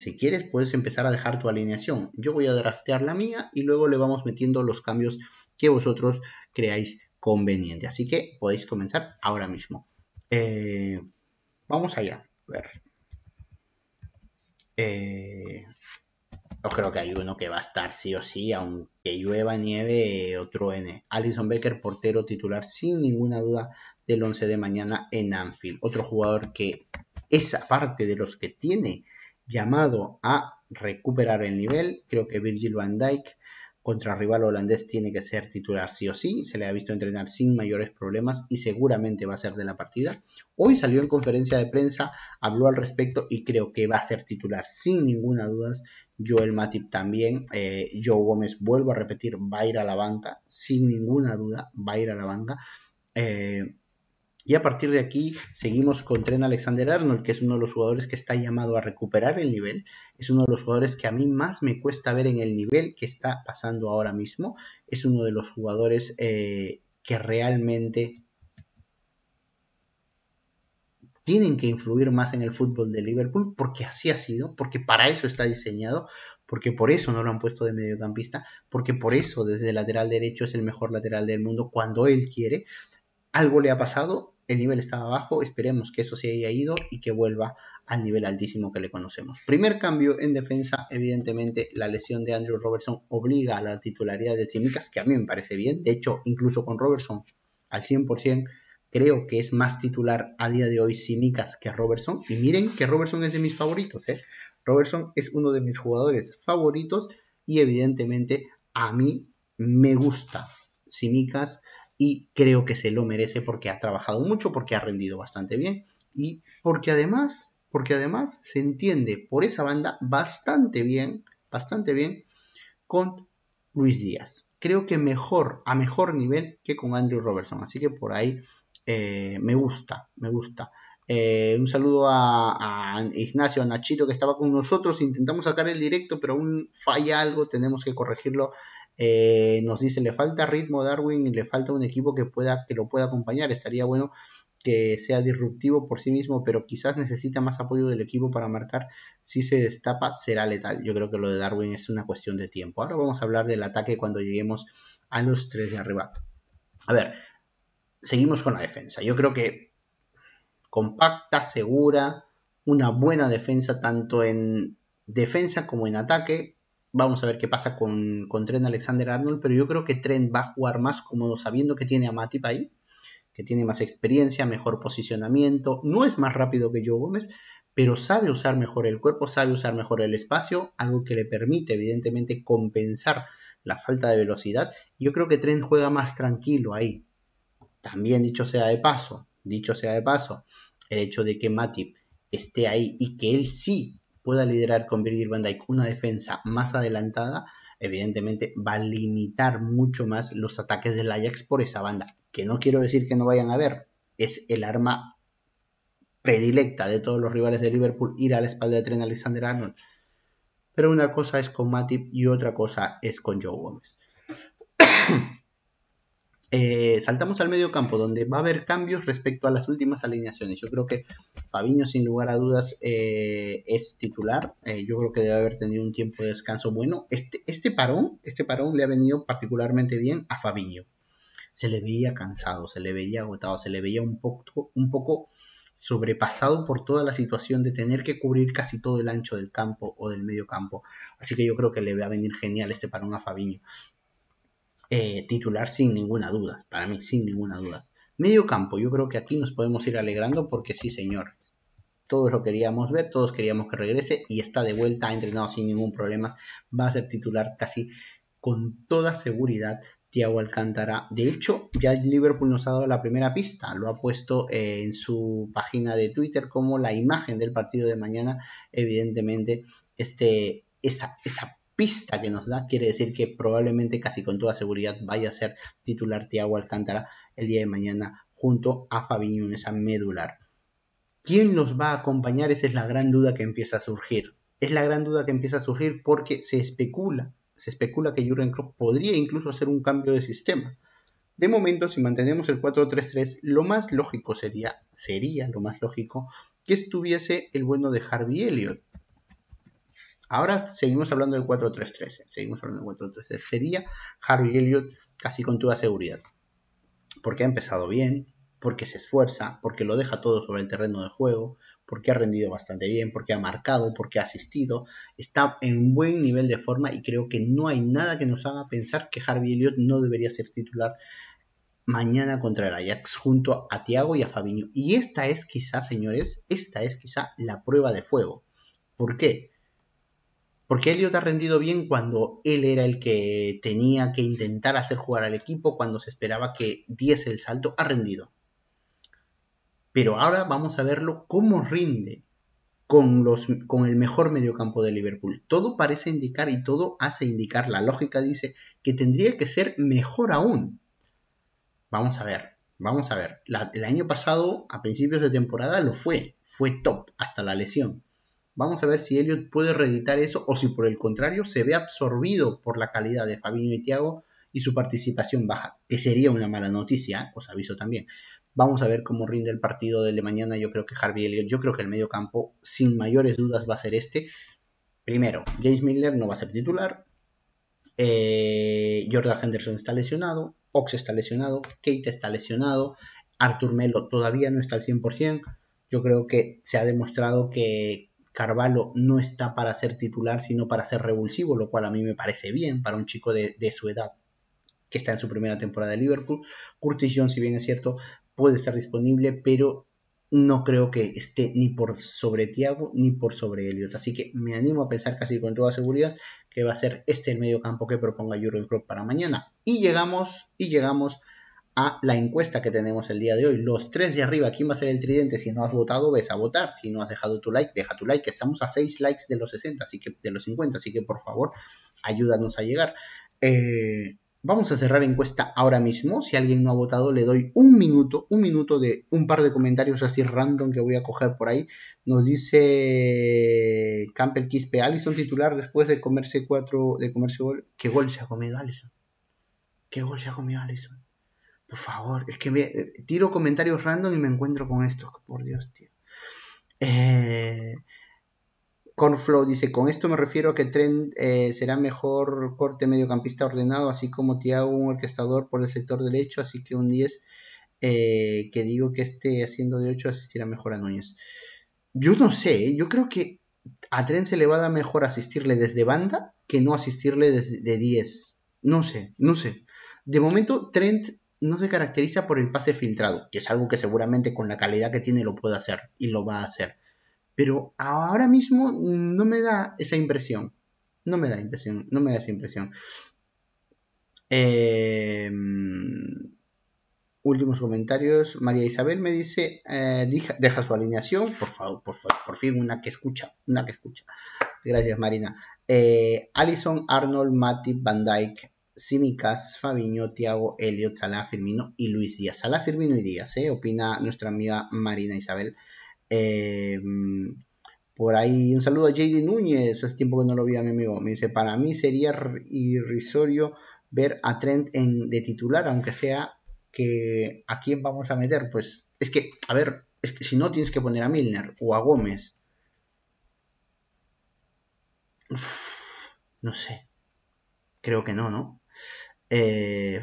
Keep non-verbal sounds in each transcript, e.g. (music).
Si quieres, puedes empezar a dejar tu alineación. Yo voy a draftear la mía y luego le vamos metiendo los cambios que vosotros creáis conveniente. Así que podéis comenzar ahora mismo. Eh, vamos allá. A ver. yo eh, creo que hay uno que va a estar sí o sí, aunque llueva, nieve otro N. Alison Becker, portero titular, sin ninguna duda, del 11 de mañana en Anfield. Otro jugador que esa parte de los que tiene llamado a recuperar el nivel. Creo que Virgil van Dijk contra rival holandés tiene que ser titular sí o sí. Se le ha visto entrenar sin mayores problemas y seguramente va a ser de la partida. Hoy salió en conferencia de prensa, habló al respecto y creo que va a ser titular sin ninguna duda. Joel Matip también. Eh, Joe Gómez, vuelvo a repetir, va a ir a la banca. Sin ninguna duda, va a ir a la banca. Eh, y a partir de aquí seguimos con Tren Alexander Arnold, que es uno de los jugadores que está llamado a recuperar el nivel. Es uno de los jugadores que a mí más me cuesta ver en el nivel que está pasando ahora mismo. Es uno de los jugadores eh, que realmente tienen que influir más en el fútbol de Liverpool porque así ha sido, porque para eso está diseñado, porque por eso no lo han puesto de mediocampista, porque por eso desde el lateral derecho es el mejor lateral del mundo cuando él quiere. Algo le ha pasado el nivel estaba bajo, esperemos que eso se haya ido y que vuelva al nivel altísimo que le conocemos. Primer cambio en defensa, evidentemente la lesión de Andrew Robertson obliga a la titularidad de Simicas, que a mí me parece bien, de hecho incluso con Robertson al 100%, creo que es más titular a día de hoy Simicas que Robertson, y miren que Robertson es de mis favoritos, ¿eh? Robertson es uno de mis jugadores favoritos y evidentemente a mí me gusta Simicas y creo que se lo merece porque ha trabajado mucho, porque ha rendido bastante bien y porque además, porque además se entiende por esa banda bastante bien, bastante bien con Luis Díaz. Creo que mejor, a mejor nivel que con Andrew Robertson, así que por ahí eh, me gusta, me gusta. Eh, un saludo a, a, Ignacio, a Nachito que estaba con nosotros. Intentamos sacar el directo, pero aún falla algo, tenemos que corregirlo eh, nos dice, le falta ritmo Darwin y le falta un equipo que, pueda, que lo pueda acompañar. Estaría bueno que sea disruptivo por sí mismo, pero quizás necesita más apoyo del equipo para marcar. Si se destapa, será letal. Yo creo que lo de Darwin es una cuestión de tiempo. Ahora vamos a hablar del ataque cuando lleguemos a los tres de arriba. A ver, seguimos con la defensa. Yo creo que compacta, segura, una buena defensa tanto en defensa como en ataque. Vamos a ver qué pasa con, con Trent Alexander Arnold, pero yo creo que Trent va a jugar más cómodo sabiendo que tiene a Matip ahí, que tiene más experiencia, mejor posicionamiento, no es más rápido que yo Gómez, pero sabe usar mejor el cuerpo, sabe usar mejor el espacio, algo que le permite evidentemente compensar la falta de velocidad. Yo creo que Trent juega más tranquilo ahí. También dicho sea de paso, dicho sea de paso, el hecho de que Matip esté ahí y que él sí pueda liderar con Virgil van Dijk una defensa más adelantada, evidentemente va a limitar mucho más los ataques del Ajax por esa banda, que no quiero decir que no vayan a ver, es el arma predilecta de todos los rivales de Liverpool ir a la espalda de Trent Alexander Arnold. Pero una cosa es con Matip y otra cosa es con Joe Gómez. (coughs) Eh, saltamos al medio campo, donde va a haber cambios respecto a las últimas alineaciones. Yo creo que Fabiño, sin lugar a dudas, eh, es titular. Eh, yo creo que debe haber tenido un tiempo de descanso bueno. Este, este, parón, este parón le ha venido particularmente bien a Fabiño. Se le veía cansado, se le veía agotado, se le veía un poco, un poco sobrepasado por toda la situación de tener que cubrir casi todo el ancho del campo o del medio campo. Así que yo creo que le va a venir genial este parón a Fabiño. Eh, titular sin ninguna duda, para mí, sin ninguna duda. Medio campo, yo creo que aquí nos podemos ir alegrando porque sí, señor Todos lo queríamos ver, todos queríamos que regrese y está de vuelta, ha entrenado sin ningún problema. Va a ser titular casi con toda seguridad Tiago Alcántara. De hecho, ya Liverpool nos ha dado la primera pista, lo ha puesto eh, en su página de Twitter como la imagen del partido de mañana. Evidentemente, este, esa, esa pista que nos da quiere decir que probablemente casi con toda seguridad vaya a ser titular Tiago Alcántara el día de mañana junto a Fabiño en esa medular. ¿Quién los va a acompañar? Esa es la gran duda que empieza a surgir. Es la gran duda que empieza a surgir porque se especula, se especula que Jurgen Klopp podría incluso hacer un cambio de sistema. De momento, si mantenemos el 4-3-3, lo más lógico sería, sería lo más lógico, que estuviese el bueno de Harvey Elliott. Ahora seguimos hablando del 4-3-13. Seguimos hablando del 4 3 3 Sería Harvey Elliott casi con toda seguridad. Porque ha empezado bien, porque se esfuerza, porque lo deja todo sobre el terreno de juego, porque ha rendido bastante bien, porque ha marcado, porque ha asistido, está en buen nivel de forma y creo que no hay nada que nos haga pensar que Harvey Elliott no debería ser titular mañana contra el Ajax junto a Thiago y a Fabiño. Y esta es quizá, señores, esta es quizá la prueba de fuego. ¿Por qué? Porque Elliot ha rendido bien cuando él era el que tenía que intentar hacer jugar al equipo, cuando se esperaba que diese el salto, ha rendido. Pero ahora vamos a verlo cómo rinde con, los, con el mejor mediocampo de Liverpool. Todo parece indicar y todo hace indicar, la lógica dice que tendría que ser mejor aún. Vamos a ver, vamos a ver. el año pasado, a principios de temporada, lo fue, fue top hasta la lesión Vamos a ver si Elliot puede reeditar eso o si por el contrario se ve absorbido por la calidad de Fabinho y Thiago y su participación baja, que sería una mala noticia, os aviso también. Vamos a ver cómo rinde el partido del de mañana. Yo creo que Harvey Elliot, yo creo que el medio campo, sin mayores dudas, va a ser este. Primero, James Miller no va a ser titular. Eh, Jordan Henderson está lesionado. Ox está lesionado. Kate está lesionado. Arthur Melo todavía no está al 100%. Yo creo que se ha demostrado que, Carvalho no está para ser titular, sino para ser revulsivo, lo cual a mí me parece bien para un chico de, su edad que está en su primera temporada de Liverpool. Curtis Jones, si bien es cierto, puede estar disponible, pero no creo que esté ni por sobre Thiago ni por sobre Elliot. Así que me animo a pensar casi con toda seguridad que va a ser este el medio campo que proponga Jurgen Klopp para mañana. Y llegamos, y llegamos a la encuesta que tenemos el día de hoy. Los tres de arriba, ¿quién va a ser el tridente? Si no has votado, ves a votar. Si no has dejado tu like, deja tu like. estamos a 6 likes de los 60, así que de los 50, así que por favor, ayúdanos a llegar. Eh, vamos a cerrar encuesta ahora mismo. Si alguien no ha votado, le doy un minuto, un minuto de un par de comentarios así random que voy a coger por ahí. Nos dice Campbell Quispe, Allison titular después de comerse cuatro, de comerse gol. ¿Qué gol se ha comido Allison? ¿Qué gol se ha comido Allison? Por favor, es que tiro comentarios random y me encuentro con estos. Por Dios, tío. Eh, Conflow dice, con esto me refiero a que Trent eh, será mejor corte mediocampista ordenado, así como Tiago, un orquestador por el sector derecho, así que un 10 eh, que digo que esté haciendo de 8 asistirá mejor a Núñez. Yo no sé, yo creo que a Trent se le va a dar mejor asistirle desde banda que no asistirle desde de 10. No sé, no sé. De momento Trent no se caracteriza por el pase filtrado, que es algo que seguramente con la calidad que tiene lo puede hacer y lo va a hacer. Pero ahora mismo no me da esa impresión. No me da impresión, no me da esa impresión. Em, últimos comentarios. María Isabel me dice, eh, deja, su alineación, por favor, por por fin una que escucha, una que escucha. Gracias, Marina. Eh, Allison, Arnold, Matip, Van Dyke, Simicas, Fabiño, Tiago, Elliot, Salah, Firmino y Luis Díaz. Salah, Firmino y Díaz, ¿eh? opina nuestra amiga Marina Isabel. Eh, por ahí un saludo a JD Núñez, hace tiempo que no lo vi a mi amigo. Me dice, para mí sería irrisorio ver a Trent en, de titular, aunque sea que a quién vamos a meter. Pues es que, a ver, es que si no tienes que poner a Milner o a Gómez. no sé. Creo que no, ¿no? Eh,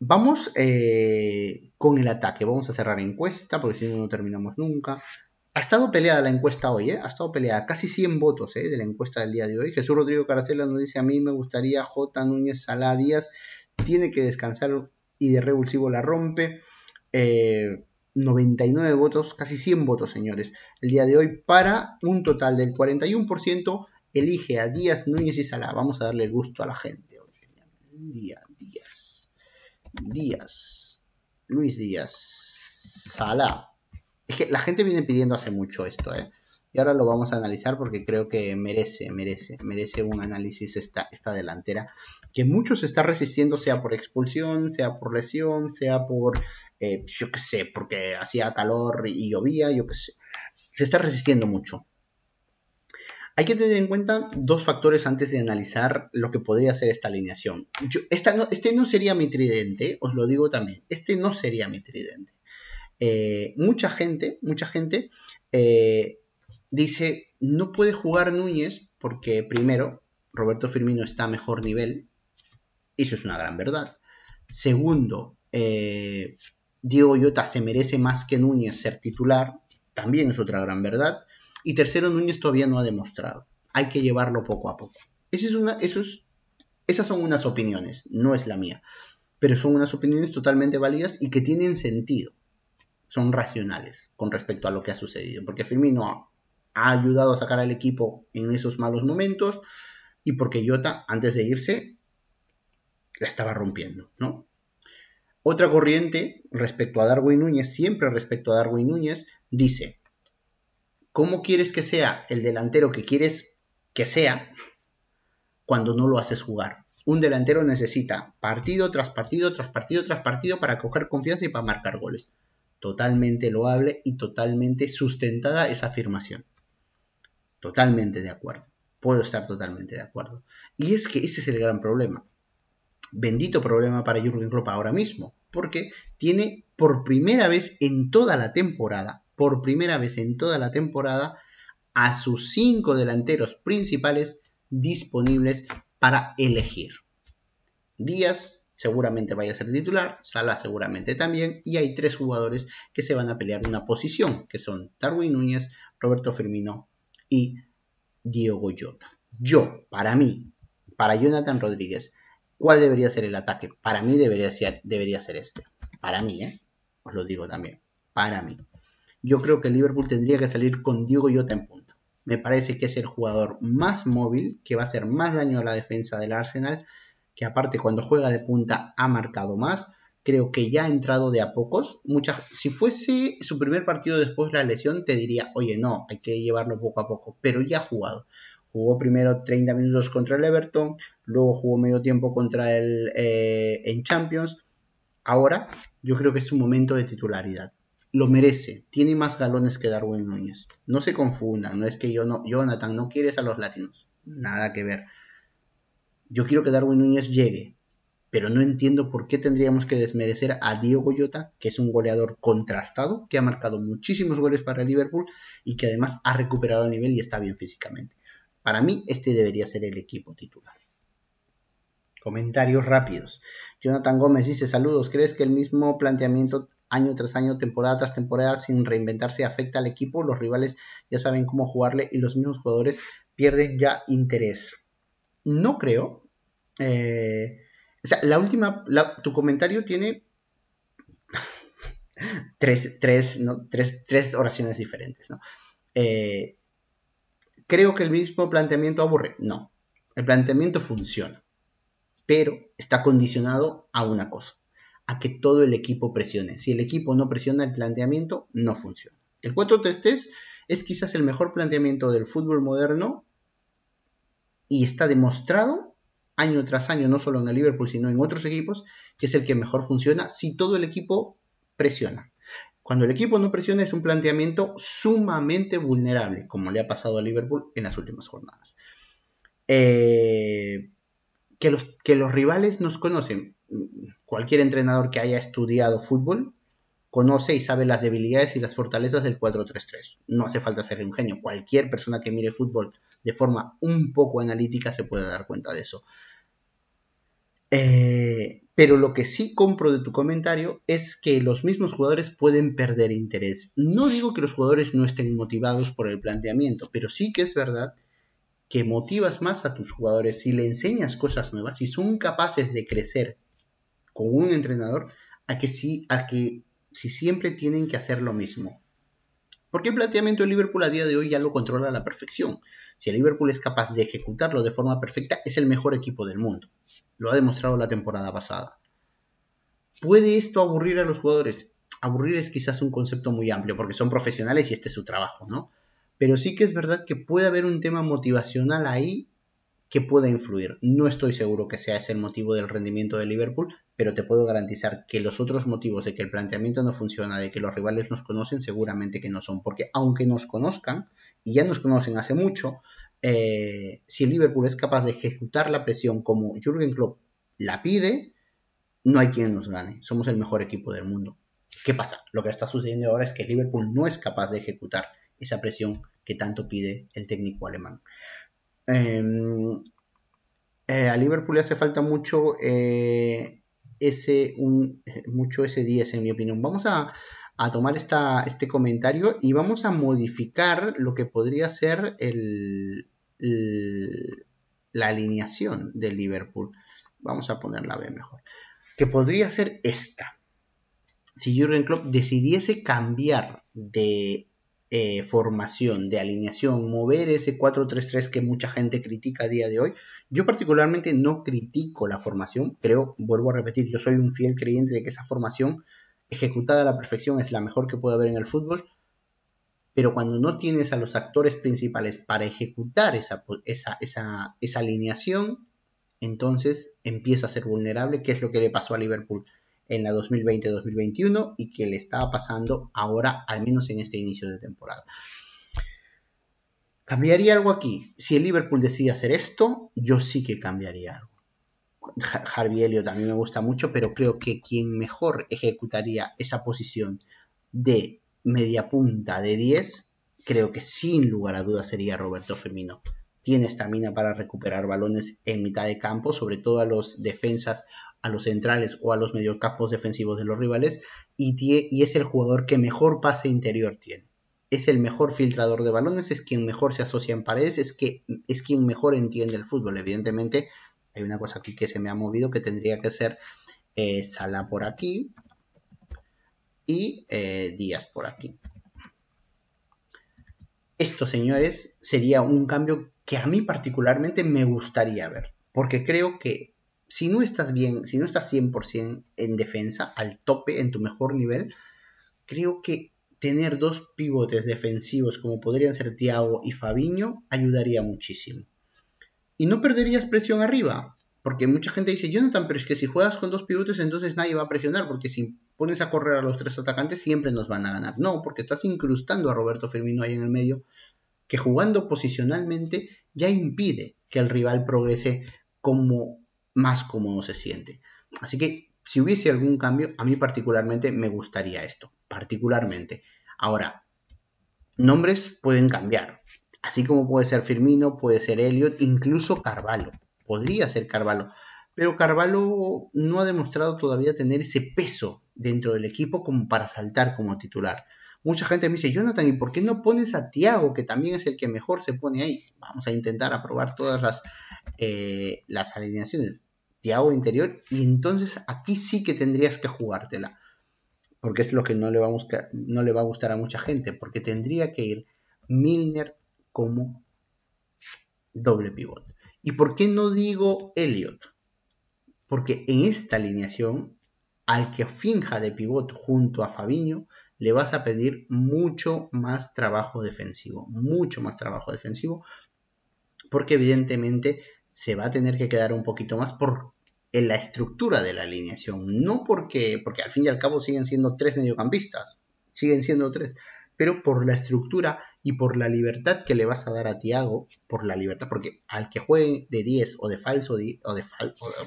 Vamos eh, con el ataque. Vamos a cerrar encuesta porque si no, no terminamos nunca. Ha estado peleada la encuesta hoy, ¿eh? Ha estado peleada. Casi 100 votos ¿eh? de la encuesta del día de hoy. Jesús Rodrigo Caracela nos dice: A mí me gustaría J. Núñez Salá Díaz. Tiene que descansar y de revulsivo la rompe. 99 votos, casi 100 votos, señores. El día de hoy, para un total del 41%, elige a Díaz, Núñez y Salá. Vamos a darle el gusto a la gente. Díaz, Díaz, Luis Díaz, Sala. Es que la gente viene pidiendo hace mucho esto, ¿eh? Y ahora lo vamos a analizar porque creo que merece, merece, merece un análisis esta, esta delantera que muchos está resistiendo, sea por expulsión, sea por lesión, sea por, eh, yo qué sé, porque hacía calor y llovía, yo qué sé. Se está resistiendo mucho. Hay que tener en cuenta dos factores antes de analizar lo que podría ser esta alineación. este no sería mi tridente, os lo digo también, este no sería mi tridente. Eh, mucha gente, mucha gente eh, dice, no puede jugar Núñez porque primero, Roberto Firmino está a mejor nivel, y eso es una gran verdad. Segundo, eh, Diego Llota se merece más que Núñez ser titular, también es otra gran verdad. Y tercero, Núñez todavía no ha demostrado. Hay que llevarlo poco a poco. es una, esas son unas opiniones, no es la mía. Pero son unas opiniones totalmente válidas y que tienen sentido. Son racionales con respecto a lo que ha sucedido. Porque Firmino ha, ayudado a sacar al equipo en esos malos momentos y porque Iota, antes de irse, la estaba rompiendo, ¿no? Otra corriente respecto a Darwin Núñez, siempre respecto a Darwin Núñez, dice, ¿Cómo quieres que sea el delantero que quieres que sea cuando no lo haces jugar? Un delantero necesita partido tras partido, tras partido, tras partido para coger confianza y para marcar goles. Totalmente loable y totalmente sustentada esa afirmación. Totalmente de acuerdo. Puedo estar totalmente de acuerdo. Y es que ese es el gran problema. Bendito problema para Jürgen Klopp ahora mismo, porque tiene por primera vez en toda la temporada por primera vez en toda la temporada a sus cinco delanteros principales disponibles para elegir. Díaz seguramente vaya a ser titular, Sala seguramente también, y hay tres jugadores que se van a pelear una posición, que son Darwin Núñez, Roberto Firmino y Diego Llota. Yo, para mí, para Jonathan Rodríguez, ¿cuál debería ser el ataque? Para mí debería ser, debería ser este. Para mí, ¿eh? Os lo digo también. Para mí yo creo que Liverpool tendría que salir con Diego Jota en punta. Me parece que es el jugador más móvil, que va a hacer más daño a la defensa del Arsenal, que aparte cuando juega de punta ha marcado más. Creo que ya ha entrado de a pocos. si fuese su primer partido después de la lesión, te diría, oye, no, hay que llevarlo poco a poco, pero ya ha jugado. Jugó primero 30 minutos contra el Everton, luego jugó medio tiempo contra el eh, en Champions. Ahora yo creo que es un momento de titularidad lo merece. Tiene más galones que Darwin Núñez. No se confundan, no es que yo no, Jonathan, no quieres a los latinos. Nada que ver. Yo quiero que Darwin Núñez llegue, pero no entiendo por qué tendríamos que desmerecer a Diego Goyota, que es un goleador contrastado, que ha marcado muchísimos goles para Liverpool y que además ha recuperado el nivel y está bien físicamente. Para mí, este debería ser el equipo titular. Comentarios rápidos. Jonathan Gómez dice: Saludos, ¿crees que el mismo planteamiento año tras año, temporada tras temporada, sin reinventarse, afecta al equipo, los rivales ya saben cómo jugarle y los mismos jugadores pierden ya interés. No creo. Eh, o sea, la última, tu comentario tiene (laughs) tres, oraciones diferentes. Eh, creo que el mismo planteamiento aburre. No, el planteamiento funciona, pero está condicionado a una cosa a que todo el equipo presione. Si el equipo no presiona el planteamiento, no funciona. El 4-3-3 es quizás el mejor planteamiento del fútbol moderno y está demostrado año tras año, no solo en el Liverpool, sino en otros equipos, que es el que mejor funciona si todo el equipo presiona. Cuando el equipo no presiona es un planteamiento sumamente vulnerable, como le ha pasado a Liverpool en las últimas jornadas. Eh, que, los, que los rivales nos conocen cualquier entrenador que haya estudiado fútbol conoce y sabe las debilidades y las fortalezas del 4-3-3. No hace falta ser un genio. Cualquier persona que mire fútbol de forma un poco analítica se puede dar cuenta de eso. Eh, pero lo que sí compro de tu comentario es que los mismos jugadores pueden perder interés. No digo que los jugadores no estén motivados por el planteamiento, pero sí que es verdad que motivas más a tus jugadores si le enseñas cosas nuevas, si son capaces de crecer con un entrenador a que sí, a que si siempre tienen que hacer lo mismo. Porque el planteamiento de Liverpool a día de hoy ya lo controla a la perfección. Si el Liverpool es capaz de ejecutarlo de forma perfecta, es el mejor equipo del mundo. Lo ha demostrado la temporada pasada. ¿Puede esto aburrir a los jugadores? Aburrir es quizás un concepto muy amplio, porque son profesionales y este es su trabajo, ¿no? Pero sí que es verdad que puede haber un tema motivacional ahí que pueda influir. No estoy seguro que sea ese el motivo del rendimiento de Liverpool, pero te puedo garantizar que los otros motivos de que el planteamiento no funciona, de que los rivales nos conocen, seguramente que no son, porque aunque nos conozcan, y ya nos conocen hace mucho, eh, si Liverpool es capaz de ejecutar la presión como Jürgen Klopp la pide, no hay quien nos gane. Somos el mejor equipo del mundo. ¿Qué pasa? Lo que está sucediendo ahora es que Liverpool no es capaz de ejecutar esa presión que tanto pide el técnico alemán. Em, eh, a Liverpool le hace falta mucho s eh, ese eh, mucho ese 10 en mi opinión. Vamos a, tomar este comentario y vamos a modificar lo que podría ser la alineación de Liverpool. Vamos a la B mejor. Que podría ser esta. Si Jürgen Klopp decidiese cambiar de eh, formación, de alineación, mover ese 4-3-3 que mucha gente critica a día de hoy. Yo particularmente no critico la formación, creo, vuelvo a repetir, yo soy un fiel creyente de que esa formación ejecutada a la perfección es la mejor que puede haber en el fútbol, pero cuando no tienes a los actores principales para ejecutar esa, esa, esa, esa alineación, entonces empieza a ser vulnerable, que es lo que le pasó a Liverpool en la 2020-2021 y que le estaba pasando ahora, al menos en este inicio de temporada. ¿Cambiaría algo aquí? Si el Liverpool decide hacer esto, yo sí que cambiaría algo. Harvey Helio también me gusta mucho, pero creo que quien mejor ejecutaría esa posición de media punta de 10, creo que sin lugar a dudas sería Roberto Femino. Tiene estamina para recuperar balones en mitad de campo, sobre todo a los defensas a los centrales o a los mediocapos defensivos de los rivales y, es el jugador que mejor pase interior tiene. Es el mejor filtrador de balones, es quien mejor se asocia en paredes, es, que, es quien mejor entiende el fútbol. Evidentemente, hay una cosa aquí que se me ha movido que tendría que ser eh, Sala por aquí y eh, Díaz por aquí. Esto, señores, sería un cambio que a mí particularmente me gustaría ver, porque creo que si no estás bien, si no estás 100% en defensa, al tope, en tu mejor nivel, creo que tener dos pivotes defensivos como podrían ser Thiago y Fabiño ayudaría muchísimo. Y no perderías presión arriba, porque mucha gente dice, Jonathan, pero es que si juegas con dos pivotes entonces nadie va a presionar, porque si pones a correr a los tres atacantes siempre nos van a ganar. No, porque estás incrustando a Roberto Firmino ahí en el medio, que jugando posicionalmente ya impide que el rival progrese como más cómodo se siente. Así que si hubiese algún cambio, a mí particularmente me gustaría esto, particularmente. Ahora, nombres pueden cambiar, así como puede ser Firmino, puede ser Elliot, incluso Carvalho, podría ser Carvalho, pero Carvalho no ha demostrado todavía tener ese peso dentro del equipo como para saltar como titular. Mucha gente me dice, Jonathan, ¿y por qué no pones a Tiago, que también es el que mejor se pone ahí? Vamos a intentar aprobar todas las, eh, las alineaciones te hago interior y entonces aquí sí que tendrías que jugártela. Porque es lo que no le va a, no le va a gustar a mucha gente, porque tendría que ir Milner como doble pivot. ¿Y por qué no digo Elliot? Porque en esta alineación, al que finja de pivot junto a Fabiño, le vas a pedir mucho más trabajo defensivo, mucho más trabajo defensivo, porque evidentemente se va a tener que quedar un poquito más por en la estructura de la alineación, no porque, porque al fin y al cabo siguen siendo tres mediocampistas, siguen siendo tres, pero por la estructura y por la libertad que le vas a dar a Tiago, por la libertad, porque al que juegue de 10 o de falso, o de,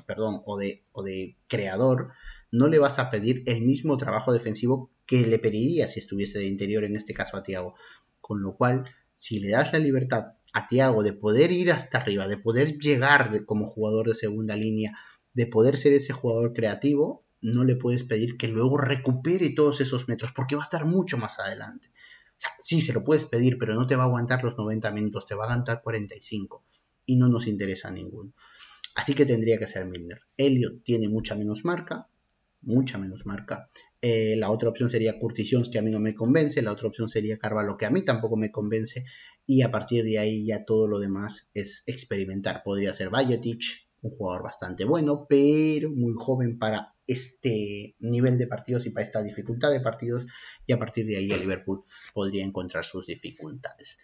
perdón, o de, o de creador, no le vas a pedir el mismo trabajo defensivo que le pediría si estuviese de interior, en este caso a Tiago, con lo cual, si le das la libertad a Thiago, de poder ir hasta arriba, de poder llegar como jugador de segunda línea, de poder ser ese jugador creativo, no le puedes pedir que luego recupere todos esos metros, porque va a estar mucho más adelante. sí, se lo puedes pedir, pero no te va a aguantar los 90 minutos, te va a aguantar 45 y no nos interesa ninguno. Así que tendría que ser Milner. Elliot tiene mucha menos marca, mucha menos marca. Eh, la otra opción sería Curtis Jones, que a mí no me convence. La otra opción sería Carvalho, que a mí tampoco me convence y a partir de ahí ya todo lo demás es experimentar. Podría ser Vajetich, un jugador bastante bueno, pero muy joven para este nivel de partidos y para esta dificultad de partidos y a partir de ahí el Liverpool podría encontrar sus dificultades.